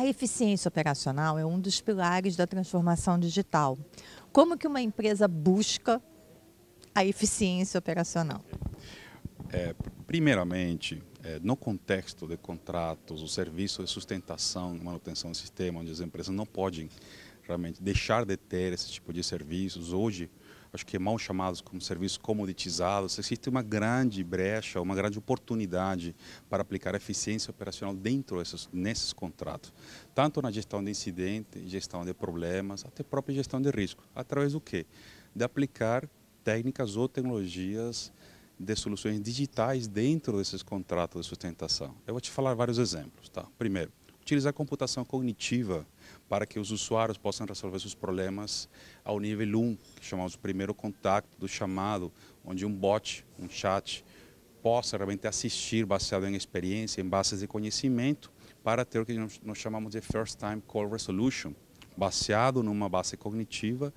A eficiência operacional é um dos pilares da transformação digital. Como que uma empresa busca a eficiência operacional? É, primeiramente, é, no contexto de contratos, o serviço de sustentação e manutenção do sistema, onde as empresas não podem realmente deixar de ter esse tipo de serviços hoje acho que mal chamados como serviços comoditizados, existe uma grande brecha, uma grande oportunidade para aplicar eficiência operacional dentro desses, nesses contratos, tanto na gestão de incidente, gestão de problemas, até própria gestão de risco, através do quê? De aplicar técnicas ou tecnologias de soluções digitais dentro desses contratos de sustentação. Eu vou te falar vários exemplos, tá? Primeiro, utilizar computação cognitiva para que os usuários possam resolver seus problemas ao nível 1, que chamamos o primeiro contato do chamado, onde um bot, um chat, possa realmente assistir baseado em experiência, em bases de conhecimento, para ter o que nós chamamos de First Time Call Resolution. Baseado numa base cognitiva,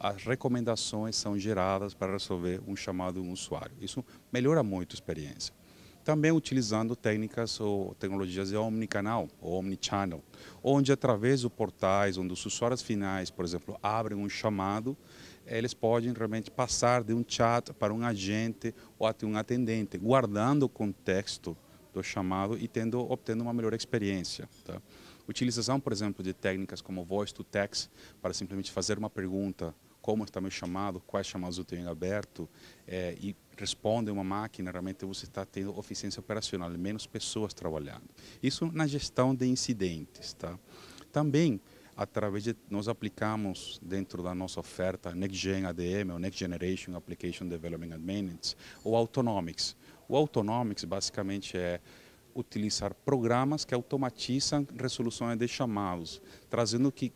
as recomendações são geradas para resolver um chamado de um usuário. Isso melhora muito a experiência também utilizando técnicas ou tecnologias de omnicanal, ou omnichannel, onde através dos portais, onde os usuários finais, por exemplo, abrem um chamado, eles podem realmente passar de um chat para um agente ou até um atendente, guardando o contexto do chamado e tendo, obtendo uma melhor experiência. Tá? Utilização, por exemplo, de técnicas como voice to text para simplesmente fazer uma pergunta como está meu chamado, quais chamados eu tenho aberto é, e responde uma máquina, realmente você está tendo eficiência operacional, é menos pessoas trabalhando. Isso na gestão de incidentes. Tá? Também, através de, nós aplicamos dentro da nossa oferta NextGen ADM, ou Next Generation Application Development and Maintenance, ou Autonomics. O Autonomics basicamente é utilizar programas que automatizam resoluções de chamados, trazendo que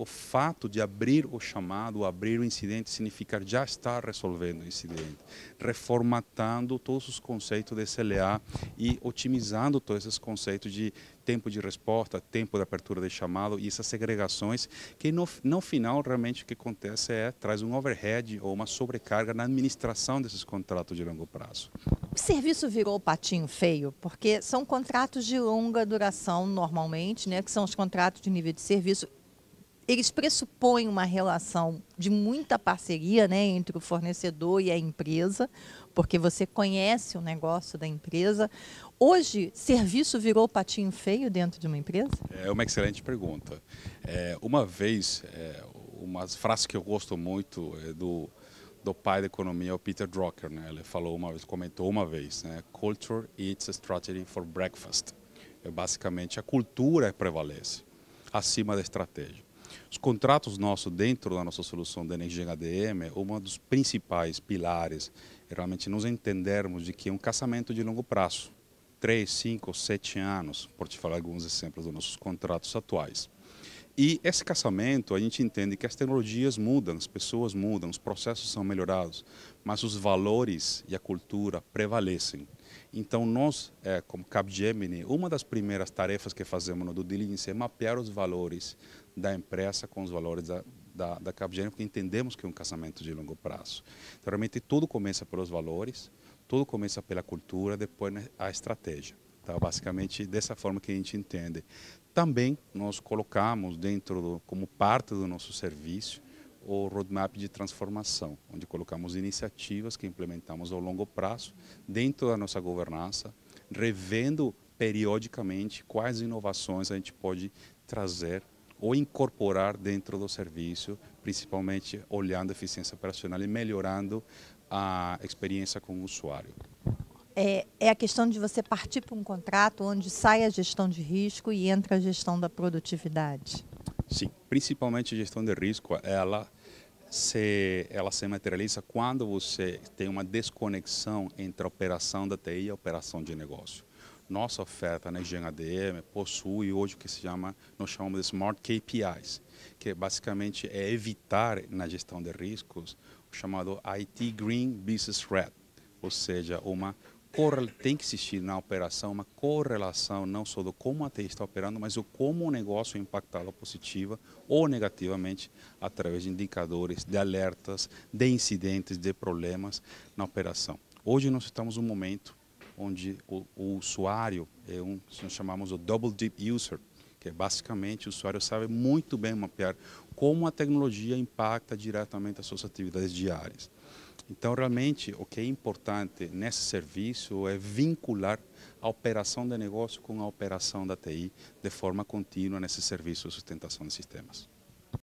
o fato de abrir o chamado, abrir o incidente, significa já estar resolvendo o incidente, reformatando todos os conceitos de SLA e otimizando todos esses conceitos de tempo de resposta, tempo de apertura de chamado e essas segregações, que no, no final realmente o que acontece é traz um overhead ou uma sobrecarga na administração desses contratos de longo prazo. O serviço virou patinho feio, porque são contratos de longa duração normalmente, né, que são os contratos de nível de serviço eles pressupõem uma relação de muita parceria né, entre o fornecedor e a empresa, porque você conhece o negócio da empresa. Hoje, serviço virou patinho feio dentro de uma empresa? É uma excelente pergunta. É, uma vez, é, uma frase que eu gosto muito é do, do pai da economia, o Peter Drucker. Né? Ele falou uma vez, comentou uma vez, né? Culture eats strategy for breakfast. É basicamente, a cultura prevalece acima da estratégia. Os contratos nossos dentro da nossa solução da Energia HDM, um dos principais pilares é realmente nos entendermos de que é um casamento de longo prazo, 3, 5, 7 anos, por te falar alguns exemplos dos nossos contratos atuais. E esse casamento, a gente entende que as tecnologias mudam, as pessoas mudam, os processos são melhorados, mas os valores e a cultura prevalecem. Então, nós, é, como Capgemini, uma das primeiras tarefas que fazemos no due diligence é mapear os valores da empresa com os valores da, da, da Capgemini, porque entendemos que é um casamento de longo prazo. Então, realmente, tudo começa pelos valores, tudo começa pela cultura, depois né, a estratégia. Tá? Basicamente, dessa forma que a gente entende. Também nós colocamos dentro, do, como parte do nosso serviço, o roadmap de transformação, onde colocamos iniciativas que implementamos ao longo prazo dentro da nossa governança, revendo periodicamente quais inovações a gente pode trazer ou incorporar dentro do serviço, principalmente olhando a eficiência operacional e melhorando a experiência com o usuário é, é a questão de você partir para um contrato onde sai a gestão de risco e entra a gestão da produtividade. Sim, principalmente a gestão de risco, ela se ela se materializa quando você tem uma desconexão entre a operação da TI e a operação de negócio. Nossa oferta na Engenharia possui hoje o que se chama, nós chamamos de Smart KPIs, que basicamente é evitar na gestão de riscos o chamado IT Green Business Red, ou seja, uma tem que existir na operação uma correlação não só do como a TI está operando, mas o como o negócio é impactado positiva ou negativamente através de indicadores, de alertas, de incidentes, de problemas na operação. Hoje nós estamos num momento onde o, o usuário é um, nós chamamos o double deep user, que é basicamente o usuário sabe muito bem mapear como a tecnologia impacta diretamente as suas atividades diárias. Então, realmente, o que é importante nesse serviço é vincular a operação de negócio com a operação da TI de forma contínua nesse serviço de sustentação de sistemas.